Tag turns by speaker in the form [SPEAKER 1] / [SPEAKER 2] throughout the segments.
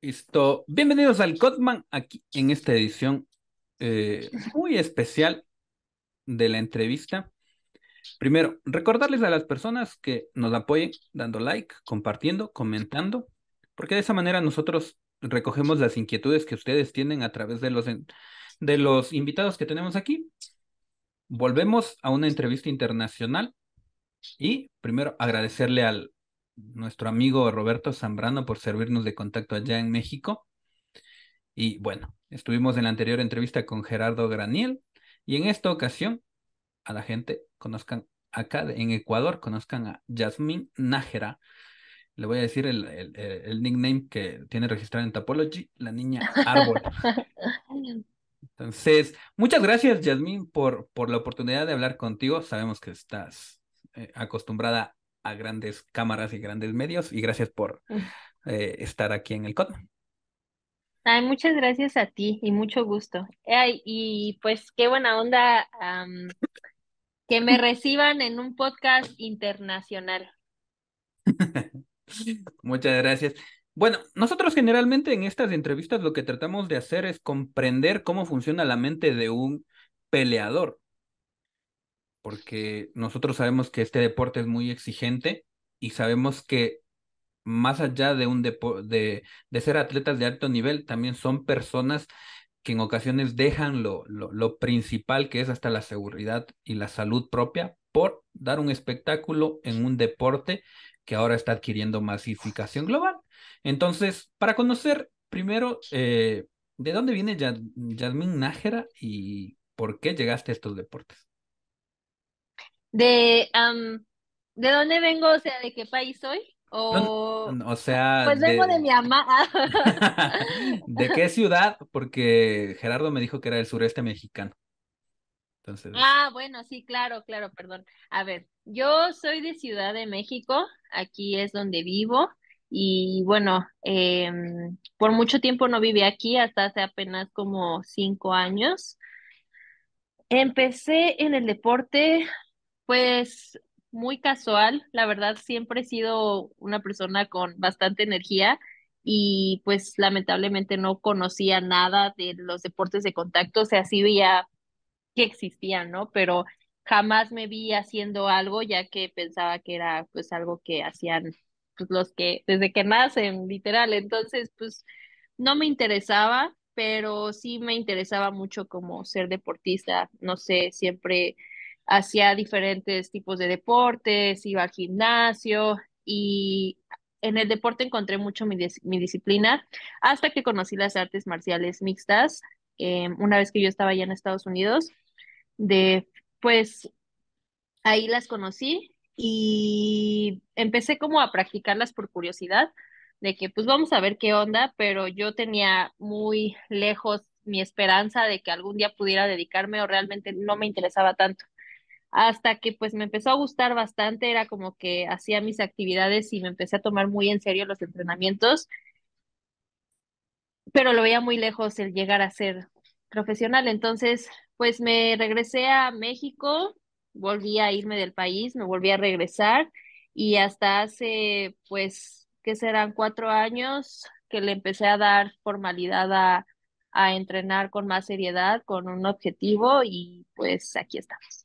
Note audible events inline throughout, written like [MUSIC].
[SPEAKER 1] Listo. Bienvenidos al Cotman aquí en esta edición eh, [LAUGHS] muy especial de la entrevista. Primero, recordarles a las personas que nos apoyen dando like, compartiendo, comentando, porque de esa manera nosotros recogemos las inquietudes que ustedes tienen a través de los, de los invitados que tenemos aquí. Volvemos a una entrevista internacional y primero agradecerle al nuestro amigo Roberto Zambrano por servirnos de contacto allá en México. Y bueno, estuvimos en la anterior entrevista con Gerardo Graniel y en esta ocasión a la gente conozcan acá en Ecuador, conozcan a Yasmín Nájera. Le voy a decir el, nickname que tiene registrado en Topology, la niña árbol.
[SPEAKER 2] [LAUGHS]
[SPEAKER 1] Entonces, muchas gracias, Yasmín, por, por la oportunidad de hablar contigo. Sabemos que estás eh, acostumbrada acostumbrada a grandes cámaras y grandes medios y gracias por mm. eh, estar aquí en el con
[SPEAKER 2] muchas gracias a ti y mucho gusto. y pues qué buena onda que me reciban en un podcast internacional.
[SPEAKER 1] [LAUGHS] muchas gracias. Bueno, nosotros generalmente en estas entrevistas lo que tratamos de hacer es comprender cómo funciona la mente de un peleador porque nosotros sabemos que este deporte es muy exigente y sabemos que más allá de, un de, ser atletas de alto nivel, también son personas que en ocasiones dejan lo, lo, lo, principal que es hasta la seguridad y la salud propia por dar un espectáculo en un deporte que ahora está adquiriendo masificación global. Entonces, para conocer primero eh, de dónde viene Yasmin Nájera y por qué llegaste a estos deportes
[SPEAKER 2] de, ¿de dónde vengo? O sea, ¿de qué país soy? O,
[SPEAKER 1] o sea, pues vengo de, mi mamá. [LAUGHS] ¿De qué ciudad? Porque Gerardo me dijo que era el sureste mexicano. Entonces... Ah,
[SPEAKER 2] bueno, sí, claro, claro, perdón. A ver, yo soy de Ciudad de México, aquí es donde vivo y bueno, em, por mucho tiempo no viví aquí, hasta hace apenas como cinco años. Empecé en el deporte pues muy casual, la verdad siempre he sido una persona con bastante energía y pues lamentablemente no conocía nada de los deportes de contacto, o sea, sí veía que existían, ¿no? Pero jamás me vi haciendo algo ya que pensaba que era pues algo que hacían pues, los que desde que nacen, literal, entonces pues no me interesaba, pero sí me interesaba mucho como ser deportista, no sé, siempre hacía diferentes tipos de deportes, iba al gimnasio y en el deporte encontré mucho mi, mi disciplina hasta que conocí las artes marciales mixtas em, una vez que yo estaba allá en Estados Unidos. De, pues ahí las conocí y empecé como a practicarlas por curiosidad, de que pues vamos a ver qué onda, pero yo tenía muy lejos mi esperanza de que algún día pudiera dedicarme o realmente no me interesaba tanto hasta que pues me empezó a gustar bastante, era como que hacía mis actividades y me empecé a tomar muy en serio los entrenamientos, pero lo veía muy lejos el llegar a ser profesional. Entonces, pues me regresé a México, volví a irme del país, me volví a regresar y hasta hace pues, ¿qué serán? Cuatro años que le empecé a dar formalidad a, a entrenar con más seriedad, con un objetivo y pues aquí estamos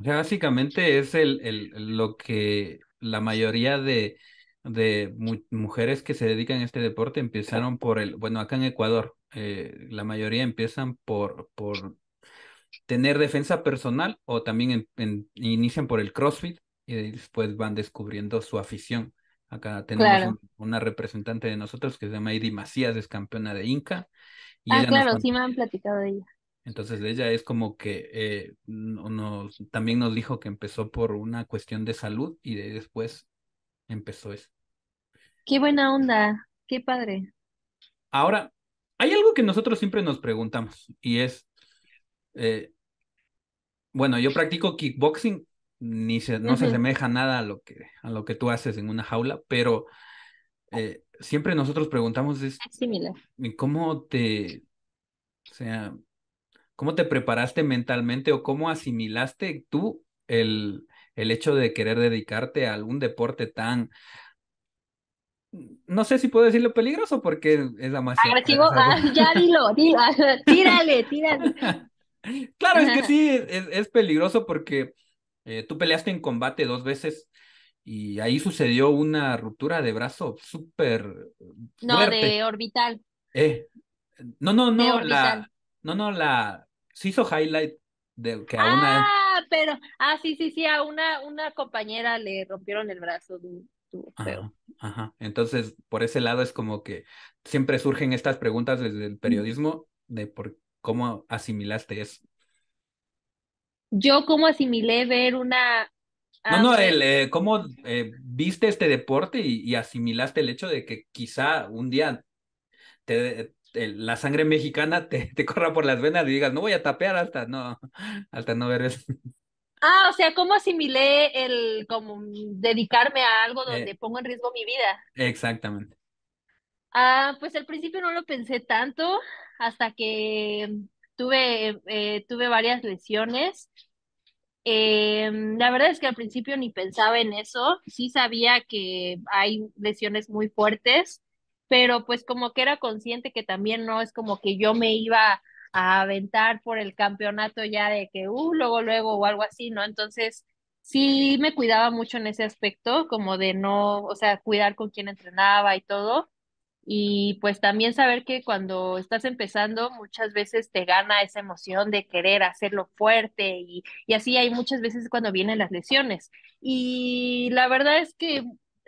[SPEAKER 1] básicamente es el, el, lo que la mayoría de, de mujeres que se dedican a este deporte empezaron por el, bueno, acá en Ecuador, eh, la mayoría empiezan por, por tener defensa personal o también inician por el CrossFit y después van descubriendo su afición. Acá tenemos una representante de nosotros que se llama Iri Macías, es campeona de Inca. ah, claro,
[SPEAKER 2] sí me han platicado de ella.
[SPEAKER 1] Entonces ella es como que eh, también nos dijo que empezó por una cuestión de salud y de después empezó eso.
[SPEAKER 2] Qué buena onda, qué padre.
[SPEAKER 1] Ahora, hay algo que nosotros siempre nos preguntamos y es, eh, bueno, yo practico kickboxing, ni se, no se asemeja nada a lo, que, a lo que tú haces en una jaula, pero eh, siempre nosotros preguntamos es, ¿cómo te, o sea, ¿Cómo te preparaste mentalmente o cómo asimilaste tú el, el hecho de querer dedicarte a algún deporte tan, no sé si puedo decirlo peligroso porque es demasiado.
[SPEAKER 2] Agresivo, [LAUGHS] ah, ya dilo, dilo, ah, tírale, tírale.
[SPEAKER 1] [LAUGHS] Claro, es que sí, es, peligroso porque eh, tú peleaste en combate dos veces y ahí sucedió una ruptura de brazo súper. No, de
[SPEAKER 2] orbital.
[SPEAKER 1] Eh, no, no, no, la, no, no, la, se hizo highlight de que a una.
[SPEAKER 2] Ah, pero, ah, sí, sí, sí, a una, una compañera le rompieron el brazo. de
[SPEAKER 1] ajá, Entonces, por ese lado es como que siempre surgen estas preguntas desde el periodismo de por cómo asimilaste eso.
[SPEAKER 2] Yo cómo asimilé ver una... No, no, el, eh,
[SPEAKER 1] cómo eh, viste este deporte y, y asimilaste el hecho de que quizá un día te, la sangre mexicana te, [LAUGHS] te, corra por las venas y digas, no voy a tapear alta, no, alta, no ver eso. [LAUGHS]
[SPEAKER 2] Ah, o sea, ¿cómo asimilé el como dedicarme a algo eh, donde pongo en riesgo mi vida?
[SPEAKER 1] Exactamente.
[SPEAKER 2] Ah, pues al principio no lo pensé tanto hasta que em, tuve, eh, tuve varias lesiones. Em, la verdad es que al principio ni pensaba en eso. Sí sabía que hay lesiones muy fuertes, pero pues como que era consciente que también no es como que yo me iba a aventar por el campeonato ya de que, uh, luego, luego o algo así, ¿no? Entonces, sí me cuidaba mucho en ese aspecto, como de no, o sea, cuidar con quién entrenaba y todo. Y pues también saber que cuando estás empezando muchas veces te gana esa emoción de querer hacerlo fuerte y, y así hay muchas veces cuando vienen las lesiones. Y la verdad es que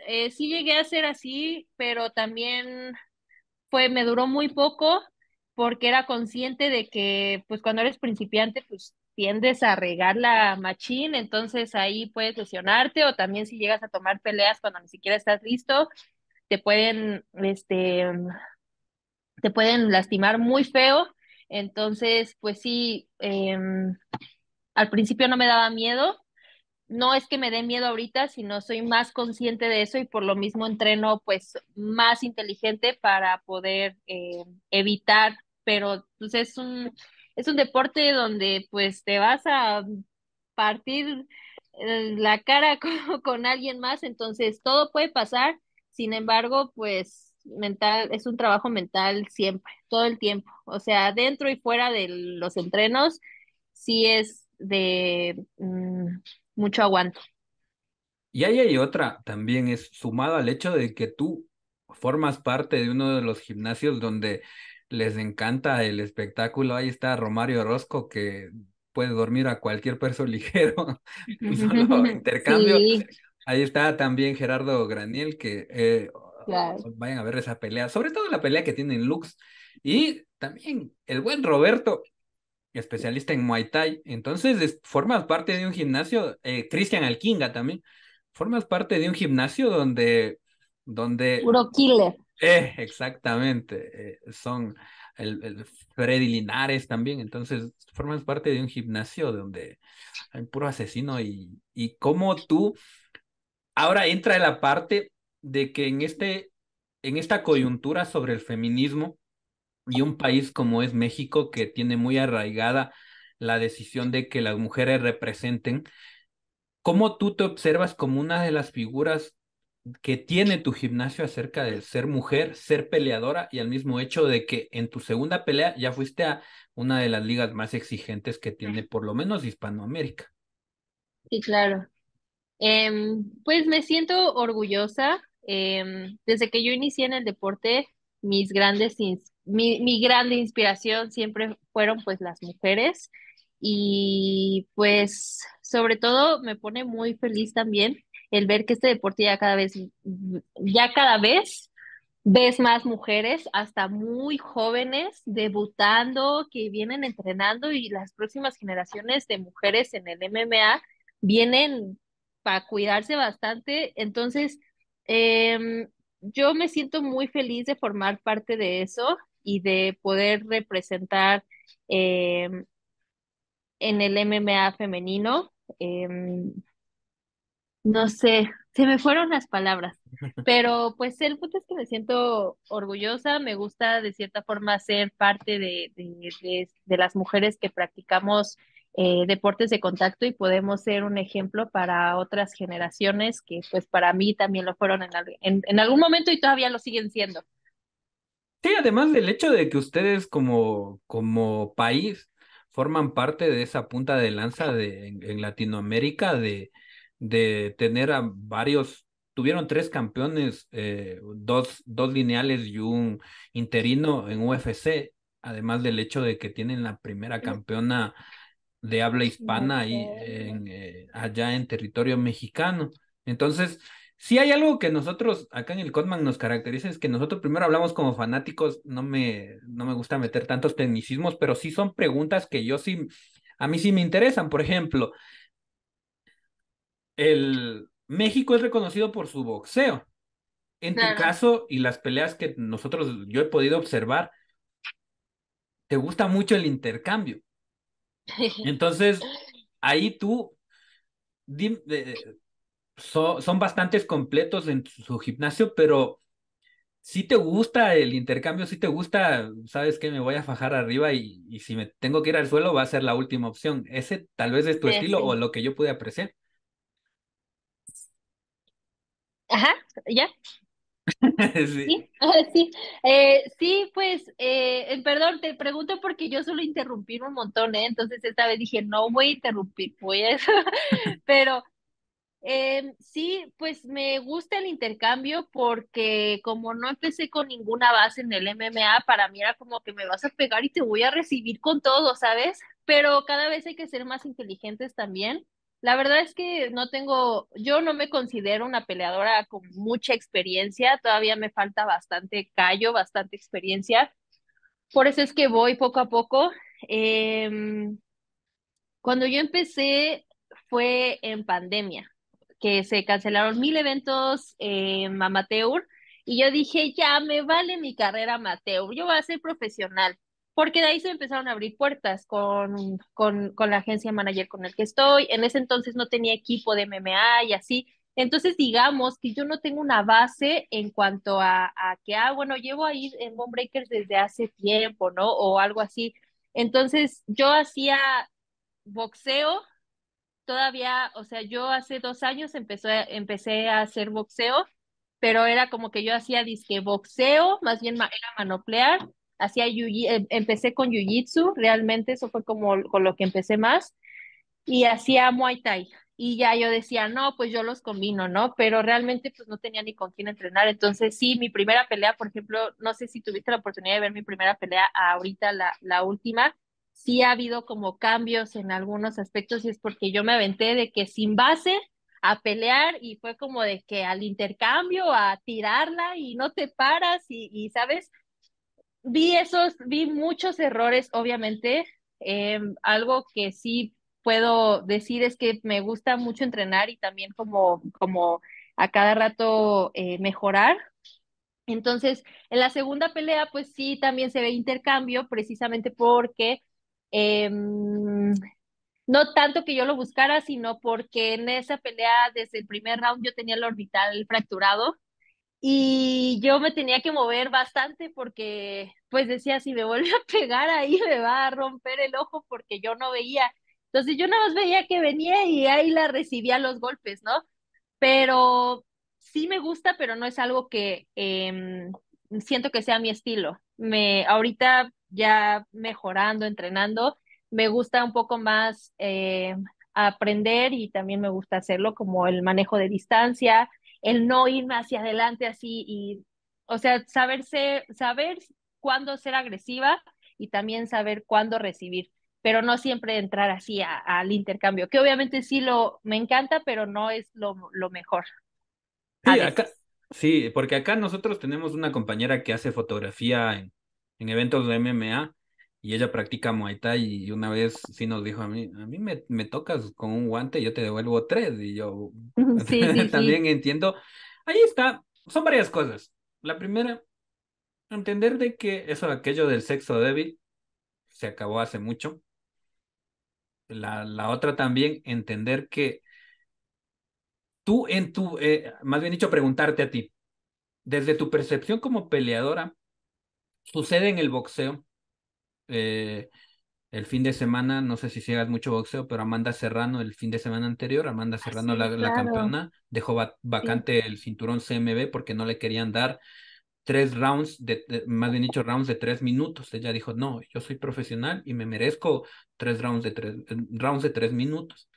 [SPEAKER 2] eh, sí llegué a ser así, pero también fue, me duró muy poco porque era consciente de que pues cuando eres principiante pues tiendes a regar la machine entonces ahí puedes lesionarte o también si llegas a tomar peleas cuando ni siquiera estás listo, te pueden, este, te pueden lastimar muy feo. Entonces, pues sí, em, al principio no me daba miedo, no es que me dé miedo ahorita, sino soy más consciente de eso y por lo mismo entreno pues más inteligente para poder eh, evitar, pero pues es un, es un deporte donde pues te vas a partir eh, la cara [LAUGHS] con, alguien más, entonces todo puede pasar, sin embargo pues mental, es un trabajo mental siempre, todo el tiempo, o sea, dentro y fuera de los entrenos, sí es de... Mm, mucho aguante.
[SPEAKER 1] Y ahí hay otra también, es sumado al hecho de que tú formas parte de uno de los gimnasios donde les encanta el espectáculo. Ahí está Romario Orozco que puede dormir a cualquier peso [LAUGHS] ligero,
[SPEAKER 2] [LAUGHS] intercambio.
[SPEAKER 1] Ahí está también Gerardo Graniel que eh, vayan a ver esa pelea, sobre todo la pelea que tienen Lux y también el buen Roberto especialista en Muay Thai. Entonces, formas parte de un gimnasio, eh, Cristian alkinga también, formas parte de un gimnasio donde... donde Puro killer. Eh, exactamente, eh, son el, el, Freddy Linares también, entonces formas parte de un gimnasio donde hay puro asesino y, y cómo tú... Ahora entra la parte de que en, este, en esta coyuntura sobre el feminismo, y un país como es México que tiene muy arraigada la decisión de que las mujeres representen, ¿cómo tú te observas como una de las figuras que tiene tu gimnasio acerca del ser mujer, ser peleadora y al mismo hecho de que en tu segunda pelea ya fuiste a una de las ligas más exigentes que tiene por lo menos Hispanoamérica?
[SPEAKER 2] Sí, claro. Em, pues me siento orgullosa. Em, desde que yo inicié en el deporte, mis grandes mi, mi grande inspiración siempre fueron pues las mujeres y pues sobre todo me pone muy feliz también el ver que este deporte ya cada vez, ya cada vez ves más mujeres, hasta muy jóvenes, debutando, que vienen entrenando y las próximas generaciones de mujeres en el MMA vienen para cuidarse bastante. Entonces, em, yo me siento muy feliz de formar parte de eso y de poder representar eh, en el MMA femenino. Eh, no sé, se me fueron las palabras, [LAUGHS] pero pues el punto es que me siento orgullosa, me gusta de cierta forma ser parte de, de, las mujeres que practicamos eh, deportes de contacto y podemos ser un ejemplo para otras generaciones que pues para mí también lo fueron en algún momento y todavía lo siguen siendo.
[SPEAKER 1] Sí, además del hecho de que ustedes como, como país forman parte de esa punta de lanza de, en, Latinoamérica de, de tener a varios, tuvieron tres campeones, eh, dos, dos lineales y un interino en UFC, además del hecho de que tienen la primera campeona de habla hispana ahí en, eh, allá en territorio mexicano. Entonces, si hay algo que nosotros acá en el Codman nos caracteriza es que nosotros primero hablamos como fanáticos, no me, no me gusta meter tantos tecnicismos, pero sí son preguntas que yo sí, a mí sí me interesan. Por ejemplo, el México es reconocido por su boxeo. En tu caso y las peleas que nosotros, yo he podido observar, te gusta mucho el intercambio. [LAUGHS] Entonces, ahí tú, dime, eh, son bastantes completos en su gimnasio, pero si te gusta el intercambio, si te gusta, sabes que me voy a fajar arriba y, si me tengo que ir al suelo va a ser la última opción. Ese tal vez es tu estilo o lo que yo pude apreciar.
[SPEAKER 2] Ajá, ya.
[SPEAKER 1] [LAUGHS] sí.
[SPEAKER 2] Sí, [LAUGHS] eh, pues, eh, perdón, te pregunto porque yo suelo interrumpir un montón, ¿eh? Entonces esta vez dije, no voy a interrumpir, pues, [LAUGHS] pero Em, sí, pues me gusta el intercambio porque como no empecé con ninguna base en el MMA, para mí era como que me vas a pegar y te voy a recibir con todo, ¿sabes? Pero cada vez hay que ser más inteligentes también. La verdad es que no tengo, yo no me considero una peleadora con mucha experiencia, todavía me falta bastante callo, bastante experiencia. Por eso es que voy poco a poco. Em, cuando yo empecé fue en pandemia que se cancelaron mil eventos eh, amateur y yo dije, ya me vale mi carrera amateur, yo voy a ser profesional, porque de ahí se empezaron a abrir puertas con, con, la agencia manager con el que estoy. En ese entonces no tenía equipo de MMA y así. Entonces, digamos que yo no tengo una base en cuanto a, que, ah, bueno, llevo ahí en Bomb Breakers desde hace tiempo, ¿no? O algo así. Entonces, yo hacía boxeo, todavía, o sea, yo hace dos años empecé, empecé a hacer boxeo, pero era como que yo hacía disque boxeo, más bien era manoplear, hacía em, empecé con jiu-jitsu, realmente eso fue como con lo que empecé más, y hacía muay thai. Y ya yo decía, no, pues yo los combino, ¿no? Pero realmente pues no tenía ni con quién entrenar. Entonces sí, mi primera pelea, por ejemplo, no sé si tuviste la oportunidad de ver mi primera pelea ahorita, la, la última, sí ha habido como cambios en algunos aspectos y es porque yo me aventé de que sin base a pelear y fue como de que al intercambio, a tirarla y no te paras y, y sabes, vi esos, vi muchos errores, obviamente. Eh, algo que sí puedo decir es que me gusta mucho entrenar y también como, como a cada rato eh, mejorar. Entonces, en la segunda pelea, pues sí, también se ve intercambio, precisamente porque Em, no tanto que yo lo buscara, sino porque en esa pelea desde el primer round yo tenía el orbital fracturado y yo me tenía que mover bastante porque pues decía, si me vuelve a pegar ahí me va a romper el ojo porque yo no veía. Entonces yo nada más veía que venía y ahí la recibía los golpes, ¿no? Pero sí me gusta, pero no es algo que em, siento que sea mi estilo. Me, ahorita ya mejorando, entrenando, me gusta un poco más eh, aprender y también me gusta hacerlo como el manejo de distancia, el no irme hacia adelante así y, o sea, saberse, saber cuándo ser agresiva y también saber cuándo recibir, pero no siempre entrar así al intercambio, que obviamente sí lo, me encanta, pero no es lo, lo mejor.
[SPEAKER 1] Sí, sí, porque acá nosotros tenemos una compañera que hace fotografía en en eventos de MMA y ella practica Muay Thai y una vez sí nos dijo a mí, a mí me, me tocas con un guante y yo te devuelvo tres y yo [LAUGHS] también entiendo. Ahí está, son varias cosas. La primera, entender de que eso, aquello del sexo débil, se acabó hace mucho. La, la otra también, entender que tú en tu, eh, más bien dicho, preguntarte a ti, desde tu percepción como peleadora, Sucede en el boxeo. Eh, el fin de semana, no sé si sigas mucho boxeo, pero Amanda Serrano, el fin de semana anterior, Amanda ah, Serrano, la, campeona, dejó vacante el cinturón CMB porque no le querían dar tres rounds, de, más bien dicho, rounds de tres minutos. Ella dijo, no, yo soy profesional y me merezco tres rounds de tres, eh, rounds de tres minutos.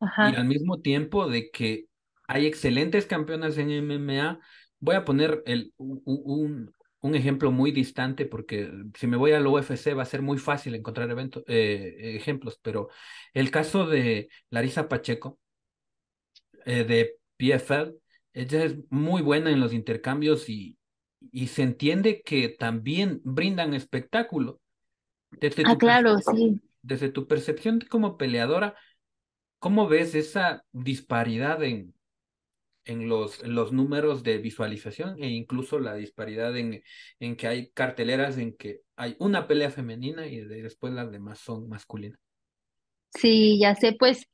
[SPEAKER 1] Y al mismo tiempo de que hay excelentes campeonas en MMA, voy a poner el, un, un ejemplo muy distante, porque si me voy al UFC va a ser muy fácil encontrar eventos, eh, ejemplos, pero el caso de Larisa Pacheco, eh, de PFL, ella es muy buena en los intercambios y, y se entiende que también brindan espectáculo. ah, claro, sí. Desde tu percepción como peleadora, ¿cómo ves esa disparidad en, en los, los números de visualización e incluso la disparidad en, en que hay carteleras en que hay una pelea femenina y después las demás son masculinas.
[SPEAKER 2] Sí, ya sé, pues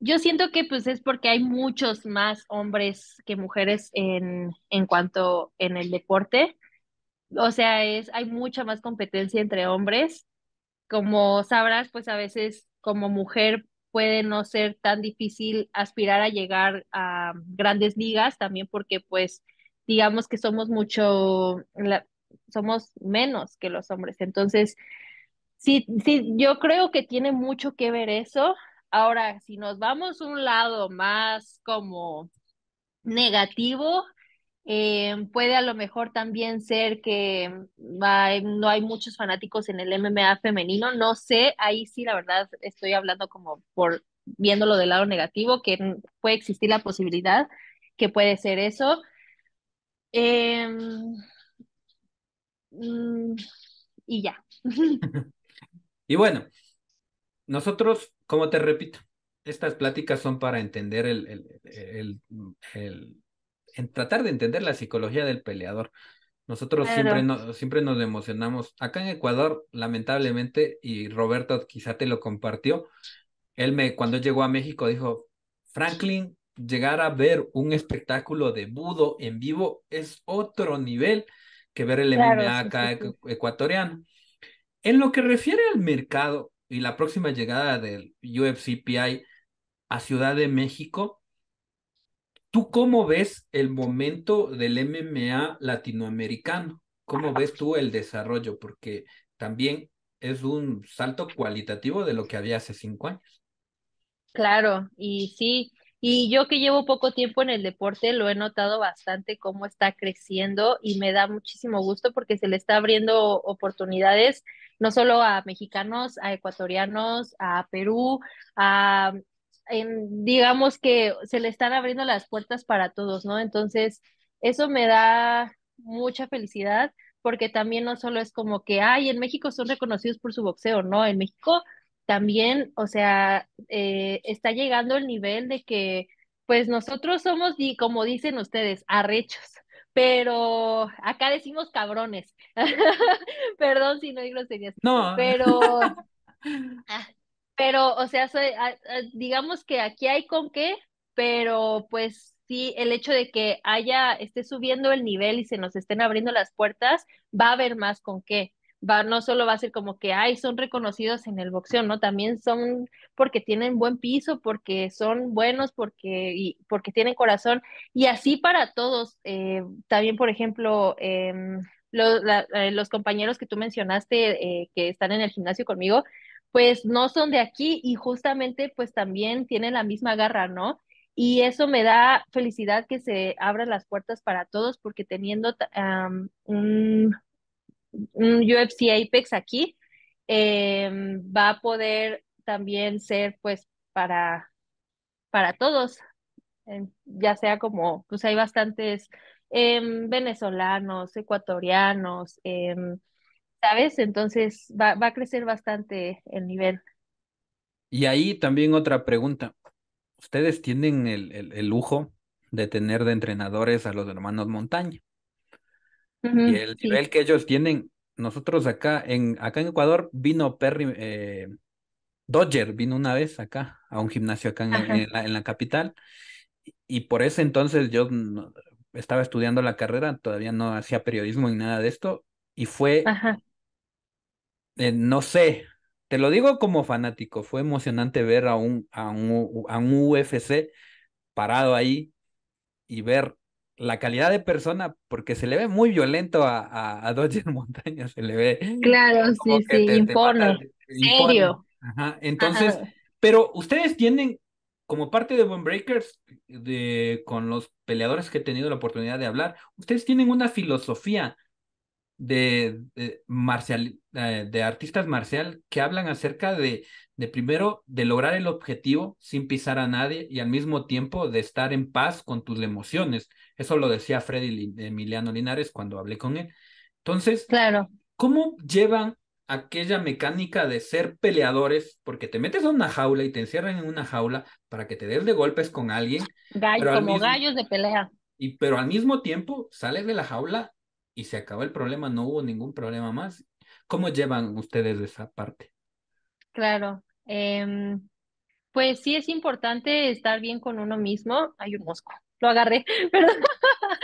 [SPEAKER 2] yo siento que pues es porque hay muchos más hombres que mujeres en, en cuanto en el deporte. O sea, es, hay mucha más competencia entre hombres. Como sabrás, pues a veces como mujer puede no ser tan difícil aspirar a llegar a grandes ligas, también porque pues digamos que somos mucho, somos menos que los hombres. Entonces, sí, sí, yo creo que tiene mucho que ver eso. Ahora, si nos vamos un lado más como negativo, eh, puede a lo mejor también ser que no hay muchos fanáticos en el MMA femenino, no sé, ahí sí la verdad estoy hablando como por viéndolo del lado negativo, que mm. puede existir la posibilidad que puede ser eso. Em, mm, y ya. [LAUGHS]
[SPEAKER 1] [LAUGHS] Y bueno, nosotros, como te repito, estas pláticas son para entender el, el, el en tratar de entender la psicología del peleador. Nosotros siempre, siempre nos emocionamos. Acá en Ecuador, lamentablemente, y Roberto quizá te lo compartió, él me, cuando llegó a México dijo, Franklin, llegar a ver un espectáculo de budo en vivo es otro nivel que ver el MMA acá ecuatoriano. En lo que refiere al mercado y la próxima llegada del UFCPI a Ciudad de México, ¿Tú cómo ves el momento del MMA latinoamericano? ¿Cómo ves tú el desarrollo? Porque también es un salto cualitativo de lo que había hace cinco años.
[SPEAKER 2] Claro, y sí, y yo que llevo poco tiempo en el deporte, lo he notado bastante cómo está creciendo y me da muchísimo gusto porque se le está abriendo oportunidades no solo a mexicanos, a ecuatorianos, a Perú, a digamos que se le están abriendo las puertas para todos, ¿no? Entonces, eso me da mucha felicidad porque también no solo es como que, ay, en México son reconocidos por su boxeo, no, en México también, o sea, eh, está llegando el nivel de que, pues nosotros somos, y como dicen ustedes, arrechos, pero acá decimos cabrones, [LAUGHS] perdón si no hay groserías, no. pero... [LAUGHS] Ah, pero, o sea, digamos que aquí hay con qué, pero pues sí, el hecho de que haya, esté subiendo el nivel y se nos estén abriendo las puertas, va a haber más con qué. Va, no solo va a ser como que, ay, son reconocidos en el boxeo, ¿no? También son porque tienen buen piso, porque son buenos, porque, y, porque tienen corazón. Y así para todos. Eh, también, por ejemplo, em, eh, los, compañeros que tú mencionaste eh, que están en el gimnasio conmigo, pues no son de aquí y justamente pues también tienen la misma garra, ¿no? Y eso me da felicidad que se abran las puertas para todos porque teniendo un, UFC Apex aquí, em, va a poder también ser pues para, para todos, ya sea como, pues hay bastantes em, venezolanos, ecuatorianos, em, ¿sabes? Entonces va, a crecer bastante el nivel.
[SPEAKER 1] Y ahí también otra pregunta. ¿Ustedes tienen el, lujo de tener de entrenadores a los hermanos Montaña? y el nivel que ellos tienen, nosotros acá en, acá en Ecuador vino Perry, eh, Dodger vino una vez acá, a un gimnasio acá en, la, capital, y por ese entonces yo estaba estudiando la carrera, todavía no hacía periodismo ni nada de esto, y fue eh, no sé, te lo digo como fanático, fue emocionante ver a un, a un, a un UFC parado ahí y ver la calidad de persona, porque se le ve muy violento a, Dodger [LAUGHS] Montaña, se le ve. Claro, sí, sí, te, serio. Ajá. Entonces, pero ustedes tienen, como parte de One Breakers, de, con los peleadores que he tenido la oportunidad de hablar, ustedes tienen una filosofía de, marcial, eh, de artistas marcial que hablan acerca de, de primero, de lograr el objetivo sin pisar a nadie y al mismo tiempo de estar en paz con tus emociones. Eso lo decía Freddy Emiliano Linares cuando hablé con él. Entonces, claro. ¿cómo llevan aquella mecánica de ser peleadores? Porque te metes a una jaula y te encierran en una jaula para que te des de golpes con alguien.
[SPEAKER 2] como gallos de pelea.
[SPEAKER 1] Y, pero al mismo tiempo sales de la jaula y se acabó el problema, no hubo ningún problema más. ¿Cómo llevan ustedes esa parte?
[SPEAKER 2] Claro, em, pues sí es importante estar bien con uno mismo. Hay un mosco, lo agarré, [LAUGHS] [LAUGHS]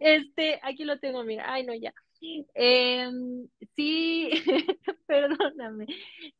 [SPEAKER 2] Este, aquí lo tengo, mira, ay no, ya. Em, sí, [LAUGHS] perdóname.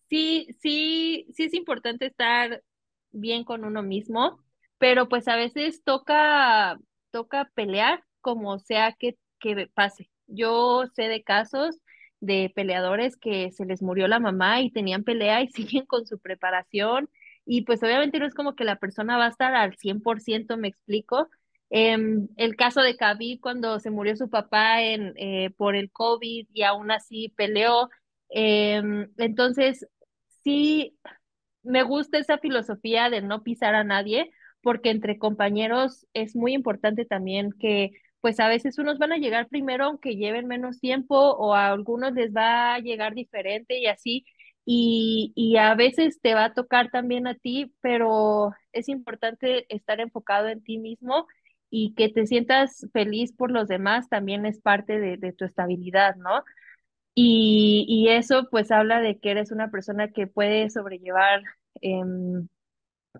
[SPEAKER 2] Sí, sí, sí es importante estar bien con uno mismo, pero pues a veces toca, toca pelear como sea que, que pase. Yo sé de casos de peleadores que se les murió la mamá y tenían pelea y [LAUGHS] siguen con su preparación. Y pues obviamente no es como que la persona va a estar al 100%, me explico. Em, el caso de Khabib cuando se murió su papá en, eh, por el COVID y aún así peleó. Em, entonces, sí, me gusta esa filosofía de no pisar a nadie, porque entre compañeros es muy importante también que pues a veces unos van a llegar primero aunque lleven menos tiempo o a algunos les va a llegar diferente y así. Y, a veces te va a tocar también a ti, pero es importante estar enfocado en ti mismo y que te sientas feliz por los demás también es parte de, tu estabilidad, ¿no? Y, eso pues habla de que eres una persona que puede sobrellevar em,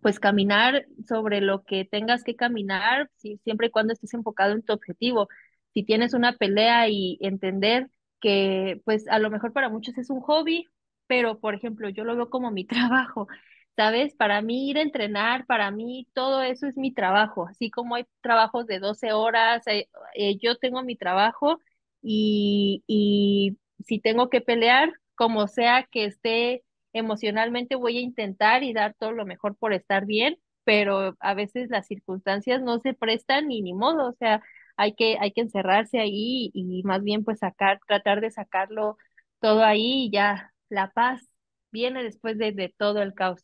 [SPEAKER 2] pues caminar sobre lo que tengas que caminar, si, siempre y cuando estés enfocado en tu objetivo. Si tienes una pelea y entender que pues a lo mejor para muchos es un hobby, pero por ejemplo yo lo veo como mi [LAUGHS] trabajo, ¿sabes? Para mí ir a entrenar, para mí todo eso es mi trabajo, así como hay trabajos de 12 horas, eh, eh, yo tengo mi trabajo y, y si tengo que pelear, como sea que esté emocionalmente voy a intentar y dar todo lo mejor por estar bien, pero a veces las circunstancias no se prestan ni ni modo, o sea, hay que, hay que encerrarse ahí y más bien pues sacar, tratar de sacarlo todo ahí y ya la paz viene después de, todo el
[SPEAKER 1] caos.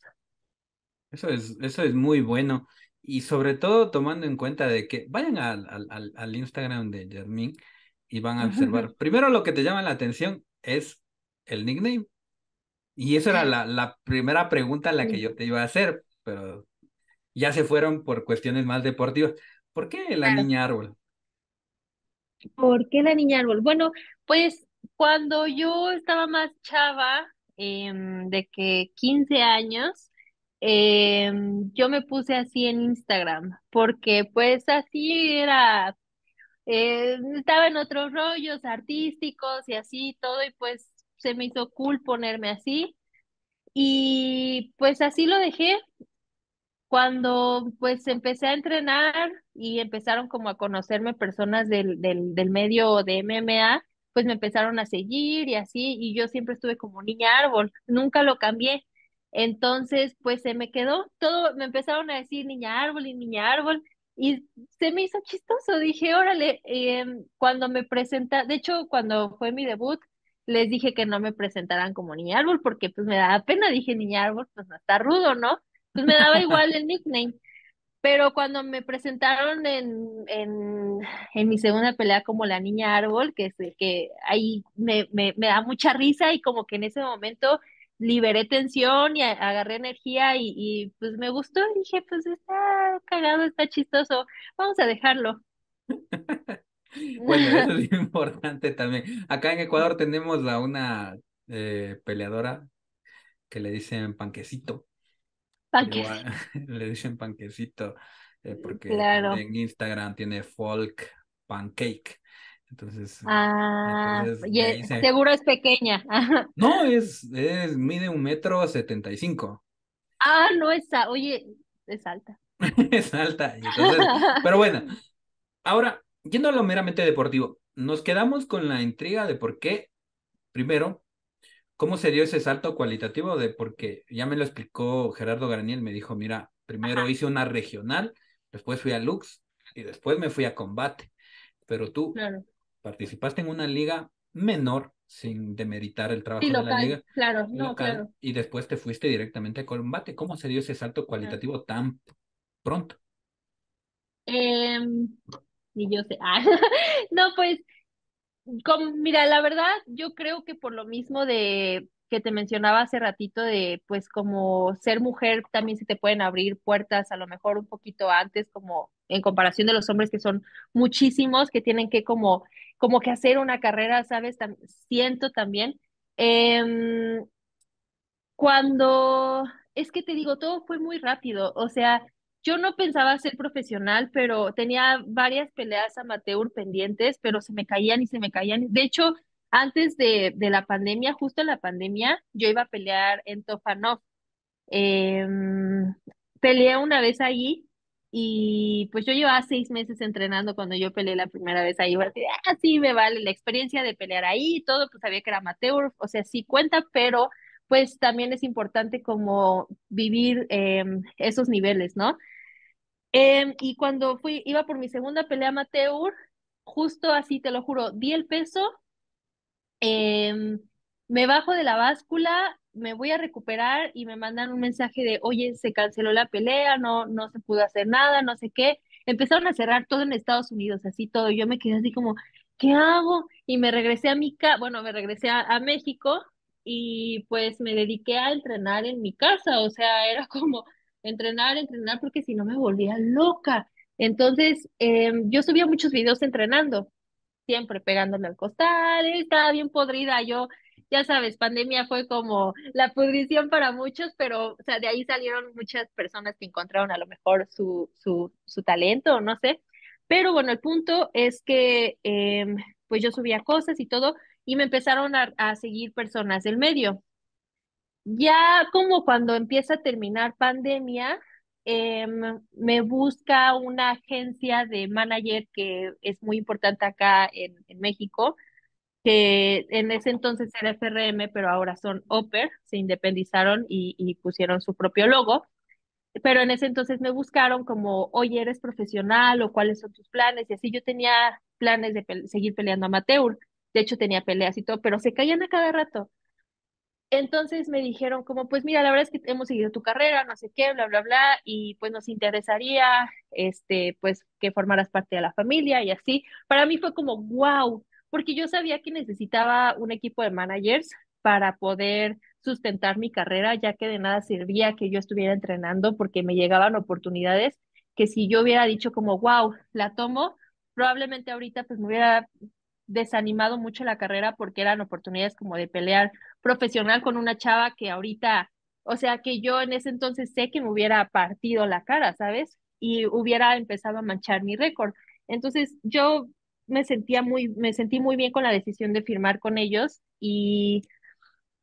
[SPEAKER 1] Eso es, eso es muy bueno. Y sobre todo tomando en cuenta de que vayan al, al, Instagram de Jermín y van a observar. Primero lo que te llama la atención es el nickname. Y esa era la, la primera pregunta a la que yo te iba a hacer, pero ya se fueron por cuestiones más deportivas. ¿Por qué la niña árbol?
[SPEAKER 2] ¿Por qué la niña árbol? Bueno, pues cuando yo estaba más chava, em, de que 15 años, em, yo me puse así en Instagram, porque pues así era, eh, estaba en otros rollos artísticos y así todo, y pues se me hizo cool ponerme así y pues así lo dejé. Cuando pues empecé a entrenar y empezaron como a conocerme personas del, del, del medio de MMA, pues me empezaron a seguir y así, y yo siempre estuve como niña árbol, nunca lo cambié. Entonces, pues se me quedó todo, me empezaron a decir niña árbol y niña árbol, y se me hizo chistoso, dije, órale, em, cuando me presenta, de hecho, cuando fue mi debut, les dije que no me presentaran como niña árbol porque pues me daba pena, dije niña árbol, pues no está rudo, ¿no? Pues me daba igual el nickname. Pero cuando me presentaron en, en, mi segunda pelea como la niña árbol, que, que ahí me, me, da mucha risa y como que en ese momento liberé tensión y agarré energía y, y pues me gustó. Dije, pues está cagado, está chistoso, vamos a dejarlo. [LAUGHS]
[SPEAKER 1] [LAUGHS] Bueno, eso [LAUGHS] es importante también. Acá en Ecuador tenemos a una eh, peleadora que le dicen panquecito.
[SPEAKER 2] Panquecito.
[SPEAKER 1] [LAUGHS] Le dicen panquecito eh, mm, porque en Instagram tiene folk pancake. Entonces,
[SPEAKER 2] ah, y seguro es pequeña.
[SPEAKER 1] No, es, mide un metro setenta y cinco.
[SPEAKER 2] Ah, no es, oye, es alta.
[SPEAKER 1] es alta. pero bueno, ahora yendo a lo meramente deportivo, nos quedamos con la intriga de por qué, primero, cómo se dio ese salto cualitativo de porque ya me lo explicó Gerardo Garniel, me dijo, mira, primero hice una regional, después fui a Lux y después me fui a combate, pero tú participaste en una liga menor sin demeritar el trabajo de la liga. Claro, no, Y después te fuiste directamente a combate. ¿Cómo se dio ese salto cualitativo tan pronto?
[SPEAKER 2] Eh, ni yo sé. [LAUGHS] Ah, no, pues, con, mira, la verdad, yo creo que por lo mismo de que te mencionaba hace ratito de, pues, como ser mujer, también se te pueden abrir puertas a lo mejor un poquito antes, como en comparación de los hombres que son muchísimos, que tienen que como, como que hacer una carrera, ¿sabes? siento también. Em, cuando, es que te digo, todo fue muy rápido, o sea, yo no pensaba ser profesional, pero tenía varias peleas amateur pendientes, pero se me caían y se me caían. De hecho, antes de, de la pandemia, justo la pandemia, yo iba a pelear en Tofanov. Em, peleé una vez allí y pues yo llevaba seis meses entrenando cuando yo peleé la primera vez ahí. Así, ah, sí, me vale la experiencia de pelear ahí y todo, pues sabía que era amateur, o sea, sí cuenta, pero pues también es importante como vivir eh, esos niveles, ¿no? Em, y cuando fui, iba por mi segunda pelea amateur, justo así, te lo juro, di el peso, em, me bajo de la báscula, me voy a recuperar y me mandan un mensaje de, oye, se canceló la pelea, no, no se pudo hacer nada, no sé qué. Empezaron a cerrar todo en Estados Unidos, así todo. Yo me quedé así como, ¿qué hago? Y me regresé a mi casa, bueno, me regresé a, México y pues me dediqué a entrenar en mi casa, o sea, era como, entrenar, entrenar, porque si no me volvía loca. Entonces, em, yo subía muchos videos entrenando, siempre pegándome al costal, estaba bien podrida, yo, ya sabes, pandemia fue como la pudrición para muchos, pero o sea, de ahí salieron muchas personas que encontraron a lo mejor su, su, su talento, no sé. Pero bueno, el punto es que em, pues yo subía cosas y todo, y me empezaron a, a seguir personas del medio ya como cuando empieza a terminar pandemia, em, me busca una agencia de manager que es muy importante acá en, México, que en ese entonces era FRM, pero ahora son Oper, se independizaron y, pusieron su propio logo. Pero en ese entonces me buscaron como, oye, eres profesional o cuáles son tus planes. Y así yo tenía planes de seguir peleando amateur. De hecho, tenía peleas y todo, pero se caían a cada rato. Entonces me dijeron como, pues mira, la verdad es que hemos seguido tu carrera, no sé qué, bla, bla, bla, y pues nos interesaría, este, pues que formaras parte de la familia y así. Para mí fue como, wow, porque yo sabía que necesitaba un equipo de managers para poder sustentar mi carrera, ya que de nada servía que yo estuviera entrenando porque me llegaban oportunidades que si yo hubiera dicho como, wow, la tomo, probablemente ahorita pues me hubiera desanimado mucho la carrera porque eran oportunidades como de pelear profesional con una chava que ahorita, o sea, que yo en ese entonces sé que me hubiera partido la cara, ¿sabes? Y hubiera empezado a manchar mi récord. Entonces, yo me sentía muy, me sentí muy bien con la decisión de firmar con ellos y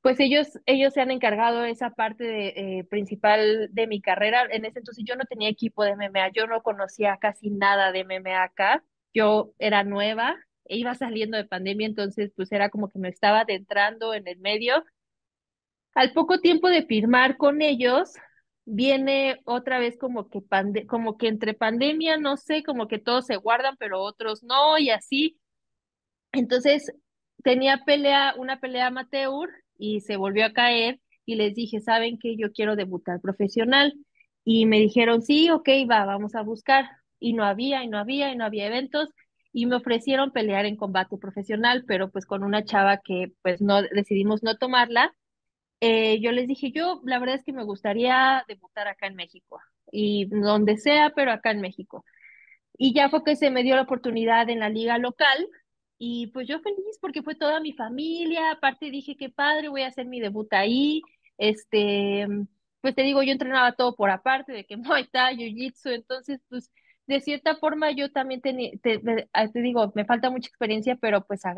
[SPEAKER 2] pues ellos, ellos se han encargado esa parte de, eh, principal de mi carrera. En ese entonces yo no tenía equipo de MMA, yo no conocía casi nada de MMA acá, yo era nueva, iba saliendo de pandemia, entonces pues era como que me estaba adentrando en el medio. Al poco tiempo de firmar con ellos, viene otra vez como que, como que entre pandemia, no sé, como que todos se guardan, pero otros no, y así. Entonces tenía pelea, una pelea amateur y se volvió a caer y les dije, ¿saben que Yo quiero debutar profesional. Y me dijeron, sí, ok, va, vamos a buscar. Y no había, y no había, y no había eventos y me ofrecieron pelear en combate profesional, pero pues con una chava que pues no decidimos no tomarla. Eh, yo les dije, yo la verdad es que me gustaría debutar acá en México y donde sea, pero acá en México. Y ya fue que se me dio la oportunidad en la liga local y pues yo feliz porque fue toda mi familia, aparte dije, qué padre, voy a hacer mi debut ahí. Este, pues te digo, yo entrenaba todo por aparte de que no [LAUGHS] está Jiu Jitsu, entonces pues de cierta forma yo también te, ah, te, digo, me falta mucha experiencia, pero pues a,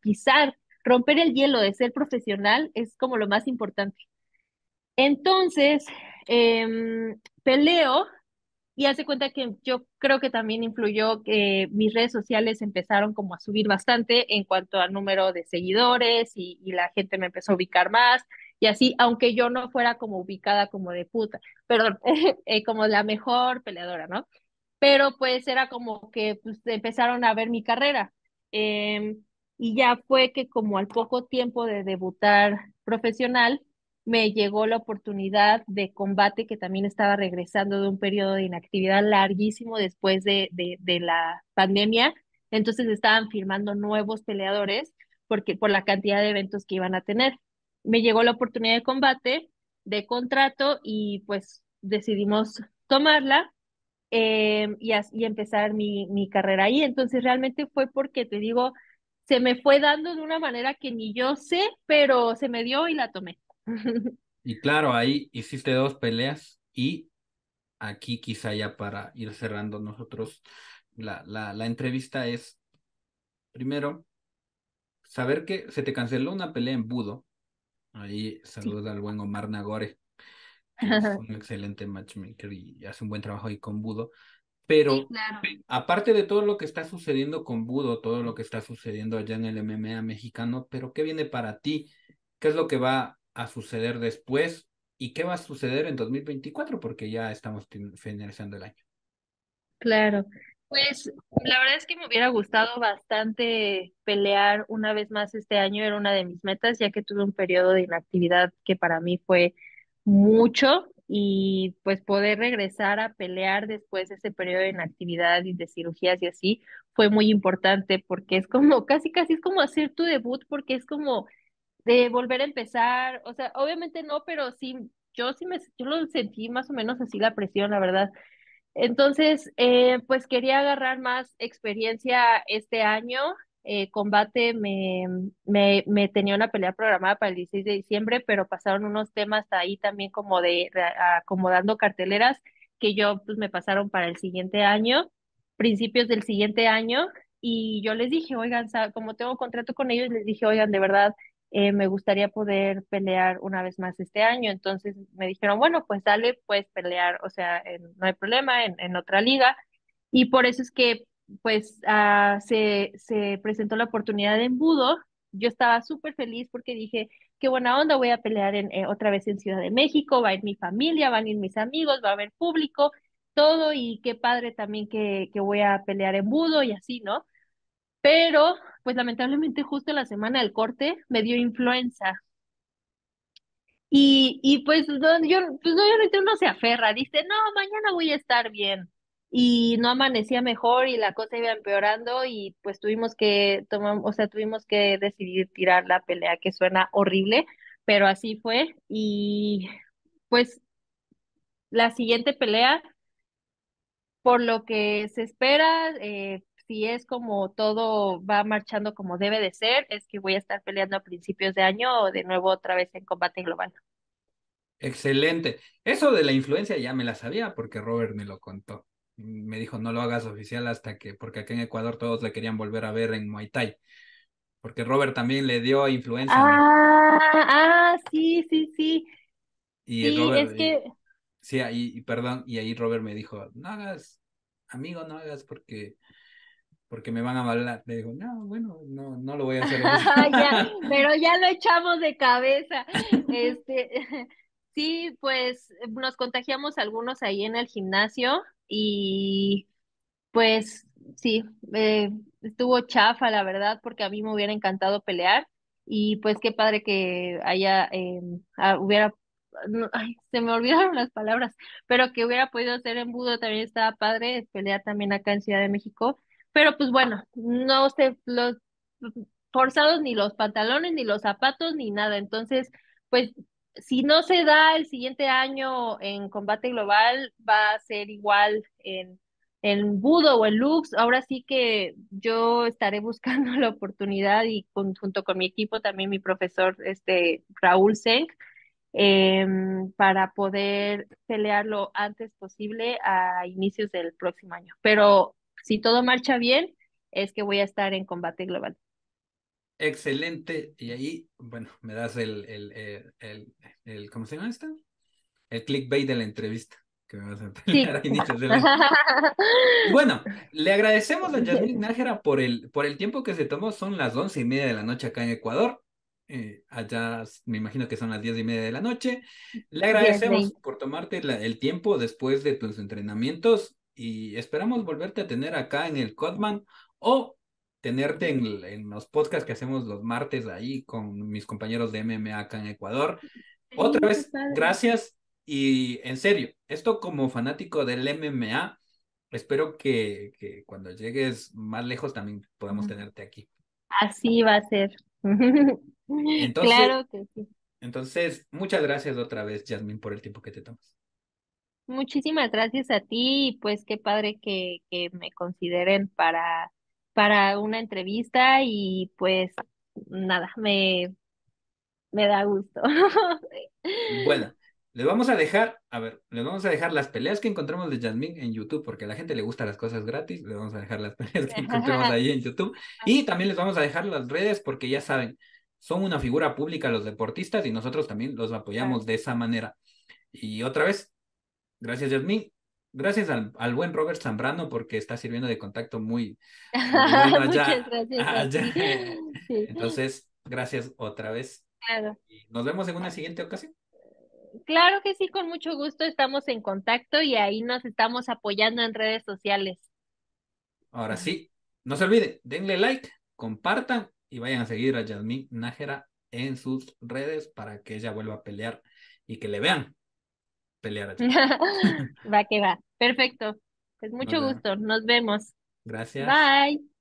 [SPEAKER 2] pisar, romper el hielo de ser profesional es como lo más importante. Entonces, em, peleo y hace cuenta que yo creo que también influyó que mis redes sociales empezaron como a subir bastante en cuanto al número de seguidores y, la gente me empezó a ubicar más y así, aunque yo no fuera como ubicada como de puta, perdón, [LAUGHS] eh, como la mejor peleadora, ¿no? pero pues era como que pues, empezaron a ver mi carrera. Em, y ya fue que como al poco tiempo de debutar profesional, me llegó la oportunidad de combate que también estaba regresando de un periodo de inactividad larguísimo después de, de, de la pandemia. Entonces estaban firmando nuevos peleadores porque, por la cantidad de eventos que iban a tener. Me llegó la oportunidad de combate, de contrato y pues decidimos tomarla Em, y, empezar mi, mi carrera ahí. Entonces realmente fue porque, te digo, se me fue dando de una manera que ni yo sé, pero se me dio y la tomé. [LAUGHS]
[SPEAKER 1] Y claro, ahí hiciste dos peleas y aquí quizá ya para ir cerrando nosotros la, la, la entrevista es, primero, saber que se te canceló una pelea en Budo. Ahí saluda al buen Omar Nagore. [LAUGHS] un excelente matchmaker y hace un buen trabajo ahí con Budo. Pero aparte de todo lo que está sucediendo con Budo, todo lo que está sucediendo allá en el MMA mexicano, pero ¿qué viene para ti? ¿Qué es lo que va a suceder después? ¿Y qué va a suceder en 2024? Porque ya estamos finalizando el año.
[SPEAKER 2] Claro, pues la verdad es que me hubiera gustado bastante pelear una vez más este año, era una de mis metas, ya que tuve un periodo de inactividad que para mí fue mucho y pues poder regresar a pelear después de ese periodo de inactividad y de cirugías y así fue muy importante porque es como, casi casi es como hacer tu debut porque es como de volver a empezar, o sea, obviamente no, pero sí, yo sí me, yo lo sentí más o menos así la presión, la verdad. Entonces, eh, pues quería agarrar más experiencia este año eh, combate me, me, me, tenía una pelea programada para el 16 de diciembre, pero pasaron unos temas ahí también como de acomodando carteleras que yo pues me pasaron para el siguiente año, principios del siguiente año, y yo les dije, oigan, como tengo contrato con ellos, les dije, oigan, de verdad, eh, me gustaría poder pelear una vez más este año. Entonces me dijeron, bueno, pues dale, puedes pelear, o sea, no hay problema, en, en otra liga. Y por eso es que pues ah, se, presentó la oportunidad de embudo. Yo estaba súper feliz porque dije, qué buena onda, voy a pelear en, eh, otra vez en Ciudad de México, va a ir mi familia, van a ir mis amigos, va a haber público, todo, y qué padre también que, voy a pelear embudo y así, ¿no? Pero, pues lamentablemente justo la semana del corte me dio influenza. Y, y pues, yo, pues obviamente uno se aferra, dice, no, mañana voy a estar bien y no amanecía mejor y la cosa iba empeorando y pues tuvimos que tomar, o sea, tuvimos que decidir tirar la pelea que suena horrible, pero así fue y pues la siguiente pelea por lo que se espera eh, si es como todo va marchando como debe de ser, es que voy a estar peleando a principios de año o de nuevo otra vez en combate global.
[SPEAKER 1] Excelente. Eso de la influencia ya me la sabía porque Robert me lo contó me dijo no lo hagas oficial hasta que, porque acá en Ecuador todos le querían volver a ver en Muay Thai, porque Robert también le dio influencia.
[SPEAKER 2] Ah, ah, sí, sí, sí.
[SPEAKER 1] Y es que... sí, ahí, y perdón, y ahí Robert me dijo, no hagas, amigo, no hagas porque porque me van a hablar. Le digo, no, bueno, no, no lo voy a hacer. [LAUGHS] [LAUGHS] pero
[SPEAKER 2] ya lo echamos de cabeza. Este, [LAUGHS] sí, pues nos contagiamos algunos ahí en el gimnasio y pues sí, eh, estuvo chafa, la verdad, porque a mí me hubiera encantado pelear. Y pues qué padre que haya, eh, ah, hubiera, se me olvidaron las palabras, pero que hubiera podido hacer embudo también estaba padre, pelear también acá en Ciudad de México. Pero pues bueno, no sé, los mm, forzados ni los pantalones, ni los zapatos, ni nada. Entonces, pues si no se da el siguiente año en combate global, va a ser igual en, Budo o en Lux. Ahora sí que yo estaré [LAUGHS] buscando la oportunidad y junto con mi equipo, también mi profesor este, Raúl Senk, em, para poder pelearlo antes posible a inicios del próximo año. Pero si todo marcha bien, es que voy a estar en combate global.
[SPEAKER 1] Excelente. Y ahí, bueno, me das el, el, el, el, ¿cómo se llama esto? El clickbait de la entrevista que me vas a [LAUGHS] Bueno, le agradecemos a Jasmine Nájera por el, por el tiempo que se tomó. Son las once y media de la noche acá en Ecuador. Eh, allá me imagino que son las diez y media de la noche. Le agradecemos por tomarte el tiempo después de tus entrenamientos y esperamos volverte a tener acá en el Codman o tenerte en, los podcasts que hacemos los martes ahí con mis compañeros de MMA acá en Ecuador. Otra vez, gracias y en serio, esto como fanático del MMA, espero que, que cuando llegues más lejos también podamos tenerte aquí.
[SPEAKER 2] Así va a ser. [LAUGHS]
[SPEAKER 1] Entonces, claro que sí. Entonces, muchas gracias otra vez, Jasmine, por el tiempo que te tomas.
[SPEAKER 2] Muchísimas gracias a ti y pues qué padre que, que me consideren para para una entrevista y pues nada, me, me da gusto. [LAUGHS]
[SPEAKER 1] Bueno, les vamos a dejar, a ver, les vamos a dejar las peleas que encontramos de Jasmine en YouTube, porque a la gente le gustan las cosas gratis, les vamos a dejar las [LAUGHS] peleas que encontramos ahí en YouTube. Y también les vamos a dejar las redes, porque ya saben, son una figura pública los deportistas y nosotros también los apoyamos de esa manera. Y otra vez, gracias Jasmine, gracias al, buen Robert Zambrano porque está sirviendo de contacto muy, [LAUGHS] gracias. [LAUGHS] Entonces, gracias otra vez. Claro. Y nos vemos en una siguiente ocasión.
[SPEAKER 2] Claro que sí, con mucho gusto estamos en contacto y ahí nos estamos apoyando en redes sociales.
[SPEAKER 1] Ahora sí, no se olvide denle like, compartan y vayan a seguir a Yasmín Nájera en sus redes para que ella vuelva a pelear y que le vean pelear [LAUGHS]
[SPEAKER 2] va que va. Perfecto. Pues mucho gusto. Nos vemos. Gracias. Bye.